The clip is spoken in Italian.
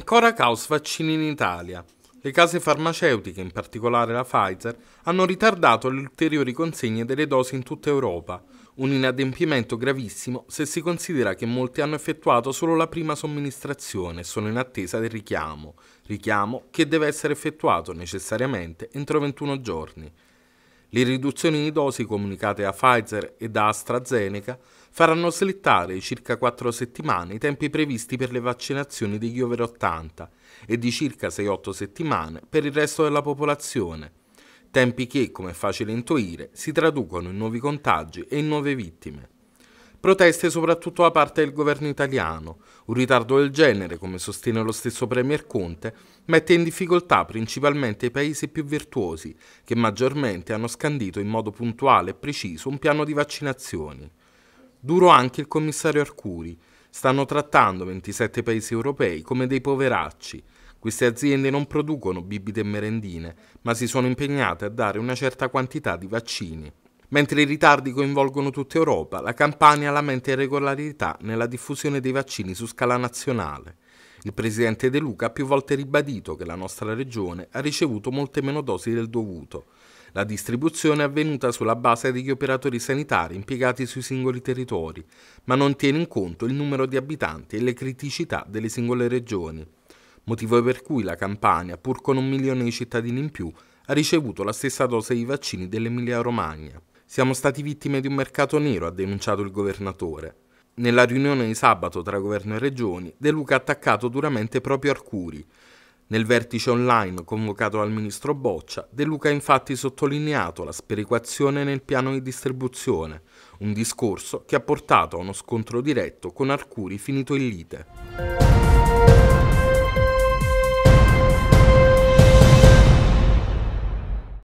Ancora caos vaccini in Italia. Le case farmaceutiche, in particolare la Pfizer, hanno ritardato le ulteriori consegne delle dosi in tutta Europa, un inadempimento gravissimo se si considera che molti hanno effettuato solo la prima somministrazione e sono in attesa del richiamo, richiamo che deve essere effettuato necessariamente entro 21 giorni. Le riduzioni di dosi comunicate da Pfizer e da AstraZeneca faranno slittare circa 4 settimane i tempi previsti per le vaccinazioni degli over 80 e di circa 6-8 settimane per il resto della popolazione. Tempi che, come è facile intuire, si traducono in nuovi contagi e in nuove vittime. Proteste soprattutto da parte del governo italiano. Un ritardo del genere, come sostiene lo stesso Premier Conte, mette in difficoltà principalmente i paesi più virtuosi, che maggiormente hanno scandito in modo puntuale e preciso un piano di vaccinazioni. Duro anche il commissario Arcuri. Stanno trattando 27 paesi europei come dei poveracci. Queste aziende non producono bibite e merendine, ma si sono impegnate a dare una certa quantità di vaccini. Mentre i ritardi coinvolgono tutta Europa, la Campania lamenta irregolarità nella diffusione dei vaccini su scala nazionale. Il presidente De Luca ha più volte ribadito che la nostra regione ha ricevuto molte meno dosi del dovuto. La distribuzione è avvenuta sulla base degli operatori sanitari impiegati sui singoli territori, ma non tiene in conto il numero di abitanti e le criticità delle singole regioni. Motivo per cui la Campania, pur con un milione di cittadini in più, ha ricevuto la stessa dose di vaccini dell'Emilia-Romagna. Siamo stati vittime di un mercato nero, ha denunciato il governatore. Nella riunione di sabato tra governo e regioni, De Luca ha attaccato duramente proprio Arcuri. Nel vertice online convocato dal ministro Boccia, De Luca ha infatti sottolineato la sperequazione nel piano di distribuzione, un discorso che ha portato a uno scontro diretto con Arcuri finito in lite.